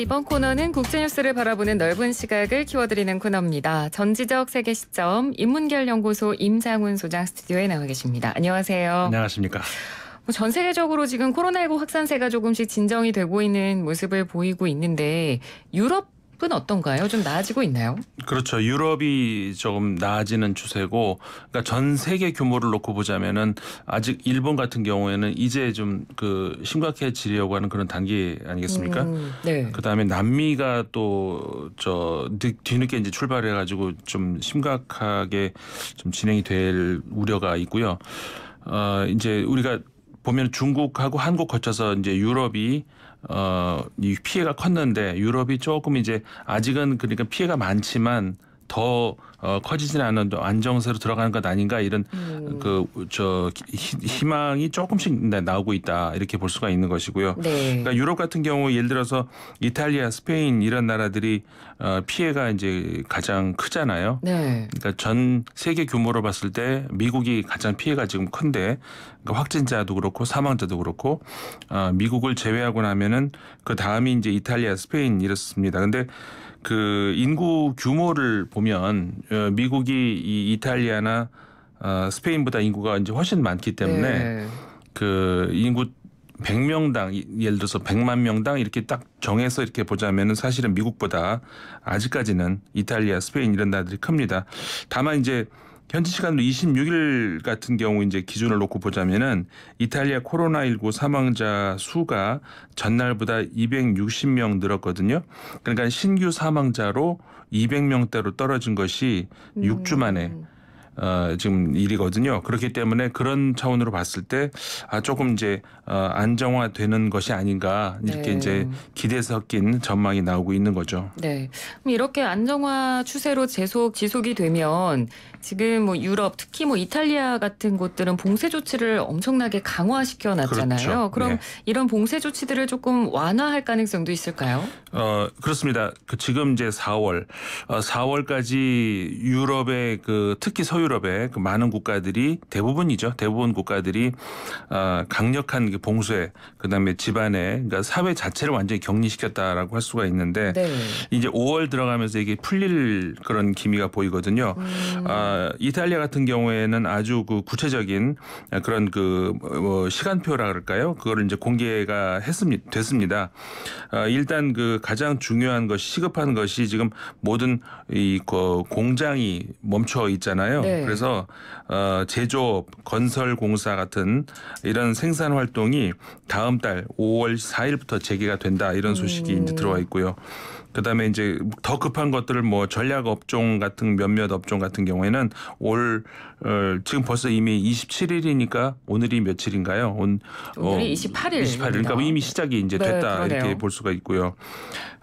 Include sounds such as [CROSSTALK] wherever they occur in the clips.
이번 코너는 국제뉴스를 바라보는 넓은 시각을 키워드리는 코너입니다. 전지적 세계 시점 인문결 연구소 임상훈 소장 스튜디오에 나와 계십니다. 안녕하세요. 안녕하십니까. 뭐 전 세계적으로 지금 코로나19 확산세가 조금씩 진정이 되고 있는 모습을 보이고 있는데 유럽 유럽은 어떤가요? 좀 나아지고 있나요? 그렇죠. 유럽이 조금 나아지는 추세고 그러니까 전 세계 규모를 놓고 보자면은 아직 일본 같은 경우에는 이제 좀 그 심각해지려고 하는 그런 단계 아니겠습니까? 음, 네. 그다음에 남미가 또 저 뒤늦게 이제 출발해 가지고 좀 심각하게 좀 진행이 될 우려가 있고요. 어 이제 우리가 보면 중국하고 한국 거쳐서 이제 유럽이 어, 이 피해가 컸는데 유럽이 조금 이제 아직은 그러니까 피해가 많지만 더 어, 커지지는 않은 안정세로 들어가는 것 아닌가 이런 음. 그저 희망이 조금씩 나오고 있다 이렇게 볼 수가 있는 것이고요. 네. 그러니까 유럽 같은 경우 예를 들어서 이탈리아, 스페인 이런 나라들이 어, 피해가 이제 가장 크잖아요. 네. 그러니까 전 세계 규모로 봤을 때 미국이 가장 피해가 지금 큰데 그러니까 확진자도 그렇고 사망자도 그렇고 어, 미국을 제외하고 나면은 그 다음이 이제 이탈리아, 스페인 이렇습니다. 근데 그 인구 규모를 보면 어, 미국이 이 이탈리아나 어, 스페인보다 인구가 이제 훨씬 많기 때문에 네. 그 인구 100명당 예를 들어서 100만 명당 이렇게 딱 정해서 이렇게 보자면은 사실은 미국보다 아직까지는 이탈리아, 스페인 이런 나들이 큽니다. 다만 이제 현지 시간으로 26일 같은 경우 이제 기준을 놓고 보자면은 이탈리아 코로나19 사망자 수가 전날보다 260명 늘었거든요. 그러니까 신규 사망자로 200명대로 떨어진 것이 음. 6주 만에 어, 지금 일이거든요. 그렇기 때문에 그런 차원으로 봤을 때 아, 조금 이제 어, 안정화되는 것이 아닌가 이렇게 네. 이제 기대 섞인 전망이 나오고 있는 거죠. 네. 그럼 이렇게 안정화 추세로 계속 지속이 되면 지금 뭐 유럽 특히 뭐 이탈리아 같은 곳들은 봉쇄 조치를 엄청나게 강화시켜 놨잖아요. 그렇죠. 그럼 네. 이런 봉쇄 조치들을 조금 완화할 가능성도 있을까요? 어, 그렇습니다. 그 지금 이제 4월 어, 4월까지 유럽의 그 특히 서유 서유럽의 그 많은 국가들이 대부분이죠. 대부분 국가들이 어, 강력한 그 봉쇄 그다음에 집안에 그러니까 사회 자체를 완전히 격리시켰다라고 할 수가 있는데 네. 이제 5월 들어가면서 이게 풀릴 그런 기미가 보이거든요. 음. 아, 이탈리아 같은 경우에는 아주 그 구체적인 그런 그뭐 시간표라 그럴까요? 그거를 이제 공개가 했습니다. 됐습니다. 아, 일단 그 가장 중요한 것이 시급한 것이 지금 모든 이그 공장이 멈춰 있잖아요. 네. 네. 그래서 어, 제조업, 건설 공사 같은 이런 생산 활동이 다음 달 5월 4일부터 재개가 된다 이런 소식이 음. 이제 들어와 있고요. 그다음에 이제 더 급한 것들을 뭐 전략 업종 같은 몇몇 업종 같은 경우에는 올 어, 지금 벌써 이미 27일이니까 오늘이 며칠인가요? 온, 어, 오늘이 어, 28일. 28일. 그러니까 이미 시작이 이제 네, 됐다 네, 이렇게 볼 수가 있고요.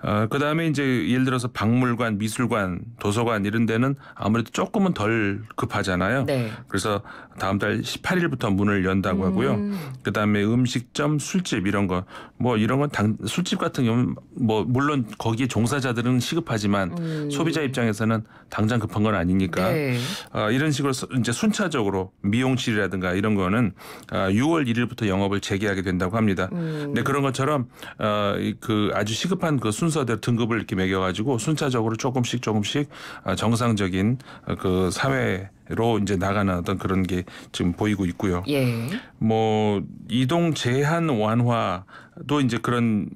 어, 그다음에 이제 예를 들어서 박물관, 미술관, 도서관 이런 데는 아무래도 조금은 덜 급하잖아요. 네. 그래서 다음 달 18일부터 문을 연다고 음. 하고요. 음. 그다음에 음식점, 술집 이런 거 뭐 이런 건 당, 술집 같은 경우는 뭐 물론 거기에 종사자들은 시급하지만 음. 소비자 입장에서는 당장 급한 건 아니니까 네. 어, 이런 식으로 이제 순차적으로 미용실이라든가 이런 거는 어, 6월 1일부터 영업을 재개하게 된다고 합니다. 음. 근 그런 것처럼 어, 그 아주 시급한 그 순서대로 등급을 이렇게 매겨가지고 순차적으로 조금씩 조금씩 어, 정상적인 어, 그 사회 로 이제 나가는 어떤 그런 게 지금 보이고 있고요. 예. 뭐 이동 제한 완화도 이제 그런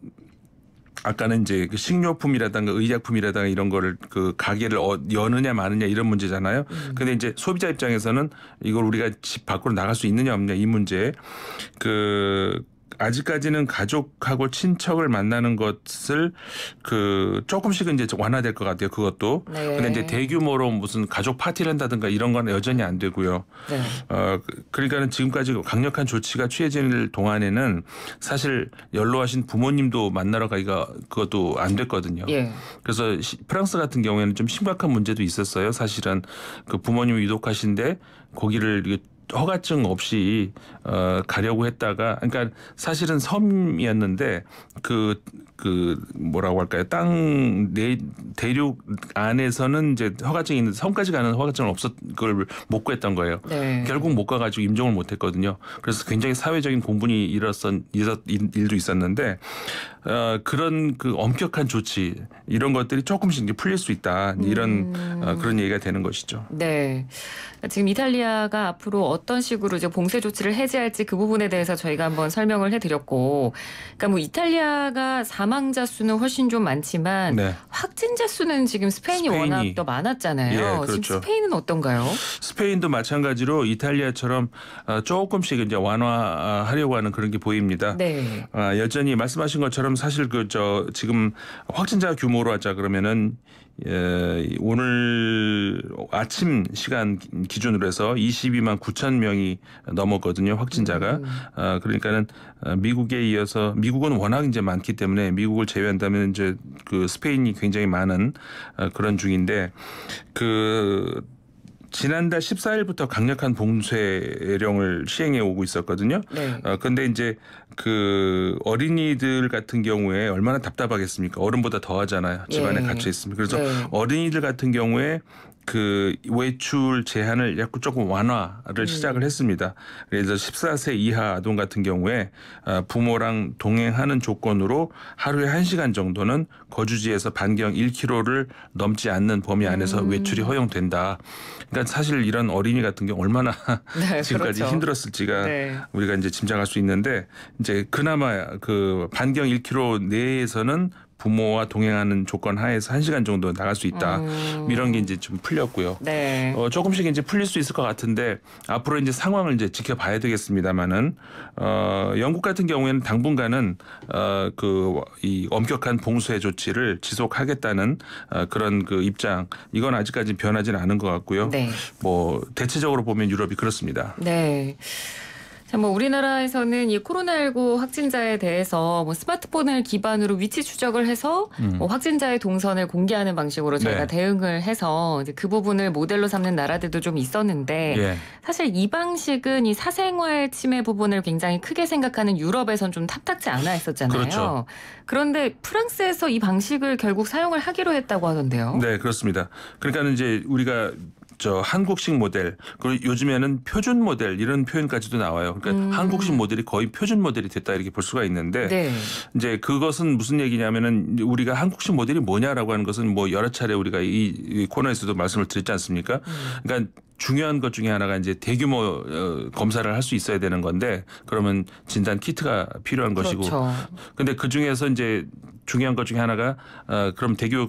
아까는 이제 그 식료품이라든가 의약품이라든가 이런 거를 그 가게를 어, 여느냐 마느냐 이런 문제잖아요. 음. 근데 이제 소비자 입장에서는 이걸 우리가 집 밖으로 나갈 수 있느냐 없느냐 이 문제 그 아직까지는 가족하고 친척을 만나는 것을 그 조금씩은 이제 완화될 것 같아요. 그것도. 네. 근데 이제 대규모로 무슨 가족 파티를 한다든가 이런 건 여전히 안 되고요. 네. 어 그, 그러니까는 지금까지 강력한 조치가 취해질 동안에는 사실 연로하신 부모님도 만나러 가기가 그것도 안 됐거든요. 예. 그래서 프랑스 같은 경우에는 좀 심각한 문제도 있었어요. 사실은 그 부모님이 유독하신데 고기를 이렇게 허가증 없이 어, 가려고 했다가 그러니까 사실은 섬이었는데 그그 그 뭐라고 할까요 땅 내 대륙 안에서는 이제 허가증이 있는 섬까지 가는 허가증은 없었 그걸 못 구했던 거예요. 네. 결국 못 가가지고 임종을 못했거든요. 그래서 굉장히 사회적인 공분이 일었던 일도 있었는데 어, 그런 그 엄격한 조치 이런 것들이 조금씩 이제 풀릴 수 있다 음. 이런 음. 어, 그런 얘기가 되는 것이죠. 네. 지금 이탈리아가 앞으로 어떤 식으로 이제 봉쇄 조치를 해제할지 그 부분에 대해서 저희가 한번 설명을 해드렸고, 그러니까 뭐 이탈리아가 사망자 수는 훨씬 좀 많지만 네. 확진자 수는 지금 스페인이, 스페인이. 워낙 더 많았잖아요. 예, 그렇죠. 지금 스페인은 어떤가요? 스페인도 마찬가지로 이탈리아처럼 어, 조금씩 이제 완화하려고 하는 그런 게 보입니다. 네. 아, 여전히 말씀하신 것처럼 그럼 사실 그 저 지금 확진자 규모로 하자 그러면은 예, 오늘 아침 시간 기준으로 해서 22만 9천 명이 넘었거든요 확진자가. 음. 아, 그러니까는 어, 미국에 이어서 미국은 워낙 이제 많기 때문에 미국을 제외한다면 이제 그 스페인이 굉장히 많은 어, 그런 중인데 그. 지난달 14일부터 강력한 봉쇄령을 시행해 오고 있었거든요. 네. 어, 근데 이제 그 어린이들 같은 경우에 얼마나 답답하겠습니까? 어른보다 더 하잖아요. 집안에 예. 갇혀 있으면. 그래서 예. 어린이들 같은 경우에 그 외출 제한을 약간 조금 완화를 음. 시작을 했습니다. 그래서 14세 이하 아동 같은 경우에 아, 부모랑 동행하는 조건으로 하루에 1시간 정도는 거주지에서 반경 1km를 넘지 않는 범위 안에서 음. 외출이 허용된다. 그러니까 사실 이런 어린이 같은 경우 얼마나 네, [LAUGHS] 지금까지 그렇죠. 힘들었을지가 네. 우리가 이제 짐작할 수 있는데 이제 그나마 그 반경 1km 내에서는 부모와 동행하는 조건 하에서 한 시간 정도 나갈 수 있다. 음. 이런 게 이제 좀 풀렸고요. 네. 어, 조금씩 이제 풀릴 수 있을 것 같은데 앞으로 이제 상황을 이제 지켜봐야 되겠습니다만은 어, 영국 같은 경우에는 당분간은 어, 그이 엄격한 봉쇄 조치를 지속하겠다는 어, 그런 그 입장 이건 아직까지 변하지는 않은 것 같고요. 네. 뭐 대체적으로 보면 유럽이 그렇습니다. 네. 자, 뭐 우리나라에서는 이 코로나19 확진자에 대해서 뭐 스마트폰을 기반으로 위치 추적을 해서 음. 뭐 확진자의 동선을 공개하는 방식으로 저희가 네. 대응을 해서 이제 그 부분을 모델로 삼는 나라들도 좀 있었는데 예. 사실 이 방식은 이 사생활 침해 부분을 굉장히 크게 생각하는 유럽에선 좀 탐탁지 않아 했었잖아요. 그렇죠. 그런데 프랑스에서 이 방식을 결국 사용을 하기로 했다고 하던데요. 네, 그렇습니다. 그러니까 이제 우리가 저 한국식 모델 그리고 요즘에는 표준 모델 이런 표현까지도 나와요. 그러니까 음. 한국식 모델이 거의 표준 모델이 됐다 이렇게 볼 수가 있는데 네. 이제 그것은 무슨 얘기냐면은 우리가 한국식 모델이 뭐냐라고 하는 것은 뭐 여러 차례 우리가 이, 이 코너에서도 말씀을 드렸지 않습니까? 음. 그러니까 중요한 것 중에 하나가 이제 대규모 어, 검사를 할 수 있어야 되는 건데 그러면 진단 키트가 필요한 그렇죠. 것이고 근데 그 중에서 이제 중요한 것 중에 하나가 어, 그럼 대규모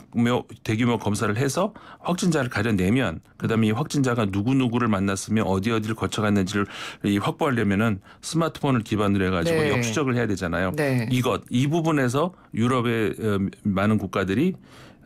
대규모 검사를 해서 확진자를 가려내면 그다음에 이 확진자가 누구 누구를 만났으며 어디 어디를 거쳐갔는지를 이 확보하려면은 스마트폰을 기반으로 해가지고 네. 역추적을 해야 되잖아요. 네. 이것 이 부분에서 유럽의 어, 많은 국가들이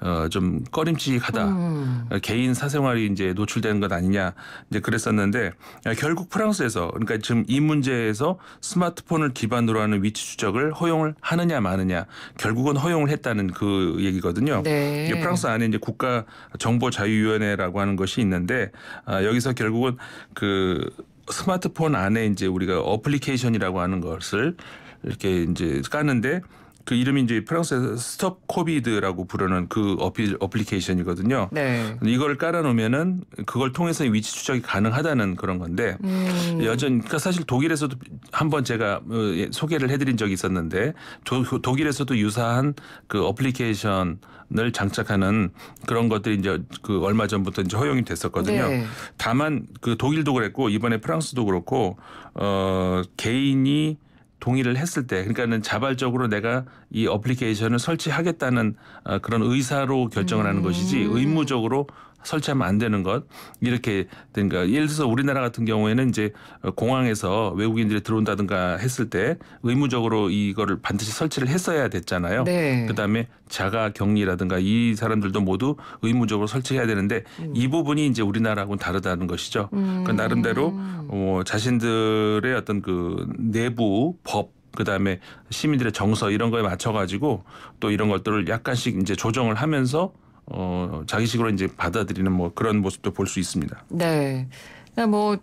어, 좀 꺼림칙하다. 음. 어, 개인 사생활이 이제 노출되는 것 아니냐. 이제 그랬었는데 어, 결국 프랑스에서 그러니까 지금 이 문제에서 스마트폰을 기반으로 하는 위치 추적을 허용을 하느냐 마느냐 결국은 허용을 했다는 그 얘기거든요. 네. 프랑스 안에 이제 국가 정보 자유위원회라고 하는 것이 있는데 아, 여기서 결국은 그 스마트폰 안에 이제 우리가 어플리케이션이라고 하는 것을 이렇게 이제 까는데 그 이름이 이제 프랑스에서 스톱 코비드라고 부르는 그어필 어플리케이션이거든요. 네. 이걸 깔아놓으면은 그걸 통해서 위치 추적이 가능하다는 그런 건데 음. 여전 그러니까 사실 독일에서도 한 번 제가 어, 예, 소개를 해드린 적이 있었는데 도, 독일에서도 유사한 그 어플리케이션을 장착하는 그런 것들이 이제 그 얼마 전부터 이제 허용이 됐었거든요. 네. 다만 그 독일도 그랬고 이번에 프랑스도 그렇고 어 개인이 동의를 했을 때 그러니까는 자발적으로 내가 이 어플리케이션을 설치하겠다는 어, 그런 의사로 결정을 하는 음. 것이지 의무적으로 설치하면 안 되는 것 이렇게 그러니까 예를 들어서 우리나라 같은 경우에는 이제 공항에서 외국인들이 들어온다든가 했을 때 의무적으로 이거를 반드시 설치를 했어야 됐잖아요. 네. 그다음에 자가 격리라든가 이 사람들도 모두 의무적으로 설치해야 되는데 음. 이 부분이 이제 우리나라하고는 다르다는 것이죠. 그러니까 음. 그니까 나름대로 어, 자신들의 어떤 그 내부 법 그다음에 시민들의 정서 이런 거에 맞춰 가지고 또 이런 것들을 약간씩 이제 조정을 하면서 어, 자기식으로 이제 받아들이는 뭐 그런 모습도 볼 수 있습니다. 네. 그니까뭐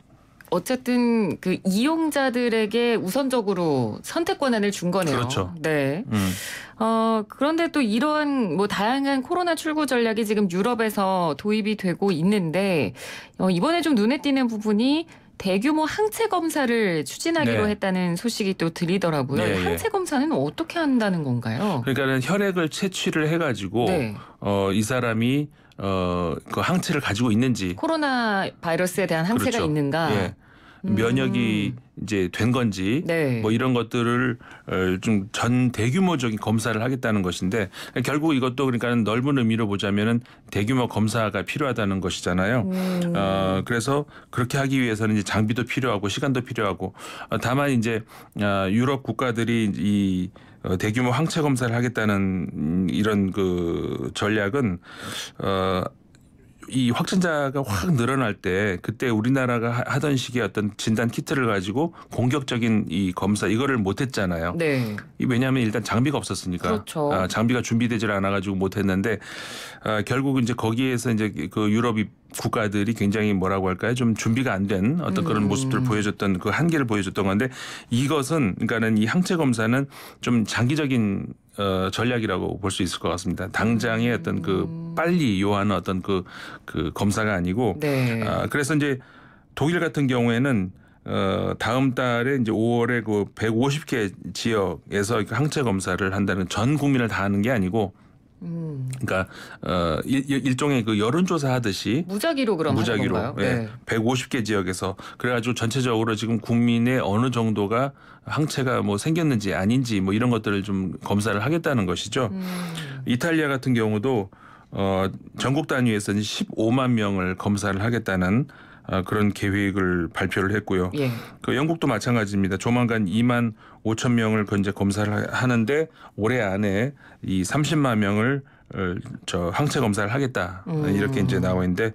어쨌든 그 이용자들에게 우선적으로 선택 권한을 준 거네요. 그렇죠. 네. 음. 어, 그런데 또 이러한 뭐 다양한 코로나 출구 전략이 지금 유럽에서 도입이 되고 있는데 어, 이번에 좀 눈에 띄는 부분이 대규모 항체 검사를 추진하기로 네. 했다는 소식이 또 들리더라고요. 네, 항체 검사는 어떻게 한다는 건가요? 그러니까는 혈액을 채취를 해가지고 네. 어, 이 사람이 어, 그 항체를 가지고 있는지 코로나 바이러스에 대한 항체가 그렇죠. 있는가 예. 음. 면역이 이제 된 건지 네. 뭐 이런 것들을 어, 좀전 대규모적인 검사를 하겠다는 것인데 결국 이것도 그러니까 넓은 의미로 보자면은 대규모 검사가 필요하다는 것이잖아요. 음. 어, 그래서 그렇게 하기 위해서는 이제 장비도 필요하고 시간도 필요하고 어, 다만 이제 어, 유럽 국가들이 이 대규모 항체 검사를 하겠다는 이런 그 전략은 어이 확진자가 확 늘어날 때 그때 우리나라가 하던 식의 어떤 진단 키트를 가지고 공격적인 이 검사 이거를 못했잖아요. 네. 왜냐하면 일단 장비가 없었으니까. 그렇죠. 아, 장비가 준비되질 않아가지고 못했는데 아, 결국 이제 거기에서 이제 그 유럽이 국가들이 굉장히 뭐라고 할까요? 좀 준비가 안 된 어떤 그런 음. 모습들을 보여줬던 그 한계를 보여줬던 건데 이것은 그러니까는 이 항체 검사는 좀 장기적인 어, 전략이라고 볼 수 있을 것 같습니다. 당장의 어떤 그 음. 빨리 요하는 어떤 그, 그 검사가 아니고 네. 어, 그래서 이제 독일 같은 경우에는 어, 다음 달에 이제 5월에 그 150개 지역에서 그 항체 검사를 한다는 전 국민을 다 하는 게 아니고 음. 그러니까 어, 일, 종의그 여론조사 하듯이 무작위로 그럼 무작위로 하는 건가요? 예, 네. 150개 지역에서 그래가지고 전체적으로 지금 국민의 어느 정도가 항체가 뭐 생겼는지 아닌지 뭐 이런 것들을 좀 검사를 하겠다는 것이죠. 음. 이탈리아 같은 경우도 어, 전국 단위에서 는 15만 명을 검사를 하겠다는 아, 그런 계획을 발표를 했고요. 예. 그 영국도 마찬가지입니다. 조만간 2만 5천 명을 이재 검사를 하는데 올해 안에 이 30만 명을 어, 저 항체 검사를 하겠다 음. 이렇게 이제 나와 있는데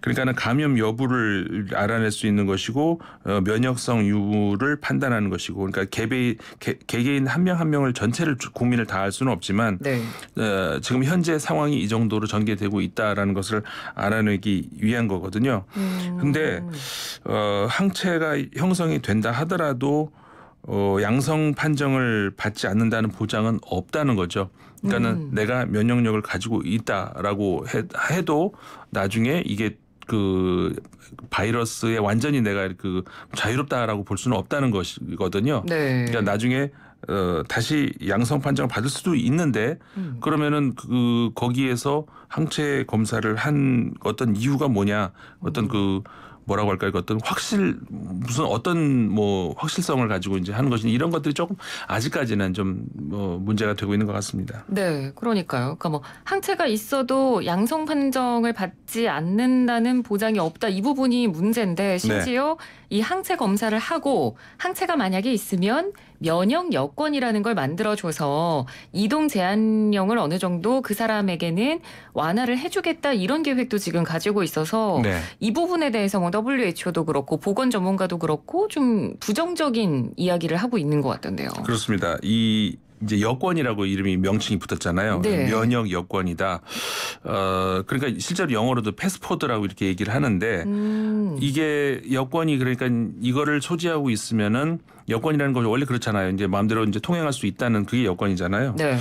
그러니까는 감염 여부를 알아낼 수 있는 것이고 어, 면역성 유무를 판단하는 것이고 그러니까 개배 개, 개인 한 명한 한 명을 전체를 국민을 다알 수는 없지만 네. 어, 지금 현재 상황이 이 정도로 전개되고 있다라는 것을 알아내기 위한 거거든요. 음. 근데 어, 항체가 형성이 된다 하더라도 어, 양성 판정을 받지 않는다는 보장은 없다는 거죠. 그러니까는 음. 내가 면역력을 가지고 있다라고 해, 해도 나중에 이게 그 바이러스에 완전히 내가 그 자유롭다라고 볼 수는 없다는 것이거든요. 네. 그러니까 나중에 어, 다시 양성 판정을 받을 수도 있는데 음. 그러면은 그 거기에서 항체 검사를 한 어떤 이유가 뭐냐 어떤 음. 그 뭐라고 할까요? 어떤 확실 무슨 어떤 뭐 확실성을 가지고 이제 하는 것이 이런 것들이 조금 아직까지는 좀 뭐 문제가 되고 있는 것 같습니다. 네, 그러니까요. 그러니까 뭐 항체가 있어도 양성 판정을 받지 않는다는 보장이 없다 이 부분이 문제인데 네. 심지어 네. 이 항체 검사를 하고 항체가 만약에 있으면 면역 여권이라는걸 만들어줘서 이동 제한령을 어느 정도 그 사람에게는 완화를 해주겠다 이런 계획도 지금 가지고 있어서 네. 이 부분에 대해서 뭐 WHO도 그렇고 보건 전문가도 그렇고 좀 부정적인 이야기를 하고 있는 것 같던데요. 그렇습니다. 이 이제 여권이라고 이름이 명칭이 붙었잖아요. 네. 면역 여권이다. 어 그러니까 실제로 영어로도 패스포드라고 이렇게 얘기를 하는데 음. 이게 여권이 그러니까 이거를 소지하고 있으면은 여권이라는 것이 원래 그렇잖아요. 이제 마음대로 이제 통행할 수 있다는 그게 여권이잖아요. 네.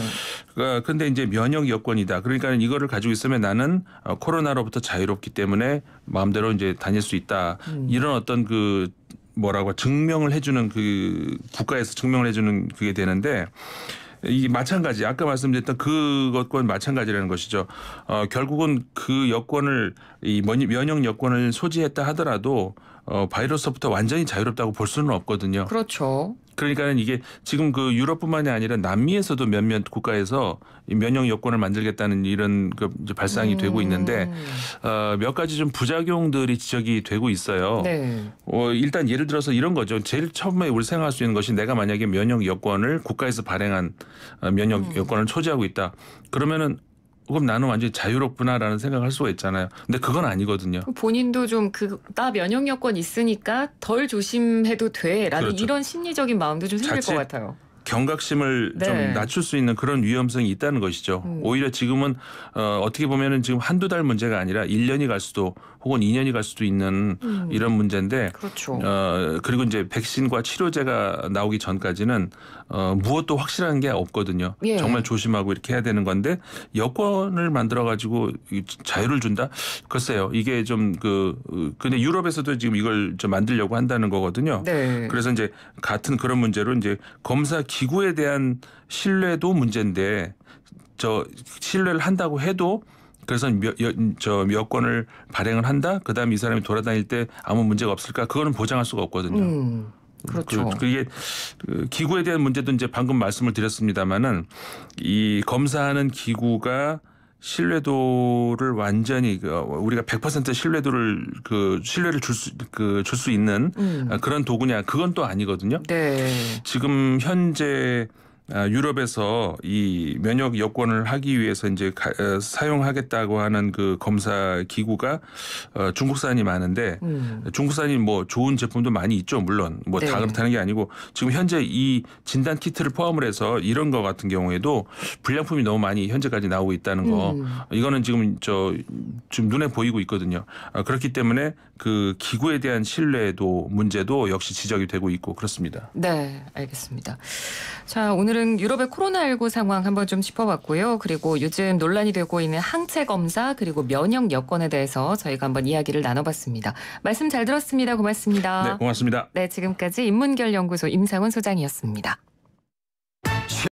그러니까 근데 이제 면역 여권이다. 그러니까 이거를 가지고 있으면 나는 어, 코로나로부터 자유롭기 때문에 마음대로 이제 다닐 수 있다. 음. 이런 어떤 그 뭐라고 증명을 해주는 그 국가에서 증명을 해주는 그게 되는데 이 마찬가지 아까 말씀드렸던 그것과 마찬가지라는 것이죠. 어, 결국은 그 여권을 이 면역 여권을 소지했다 하더라도 어, 바이러스부터 완전히 자유롭다고 볼 수는 없거든요. 그렇죠. 그러니까는 이게 지금 그 유럽뿐만이 아니라 남미에서도 몇몇 국가에서 면역 여권을 만들겠다는 이런 그 발상이 음. 되고 있는데 어, 몇 가지 좀 부작용들이 지적이 되고 있어요. 네. 어, 일단 예를 들어서 이런 거죠. 제일 처음에 우리 생각할 수 있는 것이 내가 만약에 면역 여권을 국가에서 발행한 어, 면역 음. 여권을 소지하고 있다. 그러면은 그럼 나는 완전히 자유롭구나라는 생각할 을 수가 있잖아요. 근데 그건 아니거든요. 본인도 좀그나 면역 여건 있으니까 덜 조심해도 돼라는 그렇죠. 이런 심리적인 마음도 좀 생길 것 같아요. 경각심을 네. 좀 낮출 수 있는 그런 위험성이 있다는 것이죠. 음. 오히려 지금은 어, 어떻게 보면은 지금 한두 달 문제가 아니라 1년이 갈 수도 혹은 2년이 갈 수도 있는 음. 이런 문제인데 그렇죠. 어, 그리고 이제 백신과 치료제가 나오기 전까지는 어, 무엇도 확실한 게 없거든요. 예. 정말 조심하고 이렇게 해야 되는 건데 여권을 만들어 가지고 자유를 준다. 글쎄요. 이게 좀그 그, 근데 유럽에서도 지금 이걸 좀 만들려고 한다는 거거든요. 네. 그래서 이제 같은 그런 문제로 이제 검사 기구에 대한 신뢰도 문제인데 저 신뢰를 한다고 해도 그래서 몇, 저, 몇 권을 발행을 한다. 그다음에 이 사람이 돌아다닐 때 아무 문제가 없을까? 그거는 보장할 수가 없거든요. 음. 그, 그렇죠. 그, 이게 그 기구에 대한 문제도 이제 방금 말씀을 드렸습니다만은 이 검사하는 기구가 신뢰도를 완전히 그, 우리가 100% 신뢰도를 그 신뢰를 줄 수 그 줄 수 있는 음. 그런 도구냐 그건 또 아니거든요. 네. 지금 현재 아, 유럽에서 이 면역 여권을 하기 위해서 이제 어, 사용하겠다고 하는 그 검사 기구가 어, 중국산이 많은데 음. 중국산이 뭐 좋은 제품도 많이 있죠 물론 뭐다 네. 그렇다는 게 아니고 지금 현재 이 진단 키트를 포함을 해서 이런 거 같은 경우에도 불량품이 너무 많이 현재까지 나오고 있다는 거 음. 이거는 지금 저 지금 눈에 보이고 있거든요 아, 그렇기 때문에 그 기구에 대한 신뢰도 문제도 역시 지적이 되고 있고 그렇습니다. 네 알겠습니다. 자 오늘 오늘은 유럽의 코로나19 상황 한번 좀 짚어봤고요. 그리고 요즘 논란이 되고 있는 항체 검사 그리고 면역 여건에 대해서 저희가 한번 이야기를 나눠봤습니다. 말씀 잘 들었습니다. 고맙습니다. 네, 고맙습니다. 네, 지금까지 인문결 연구소 임상훈 소장이었습니다.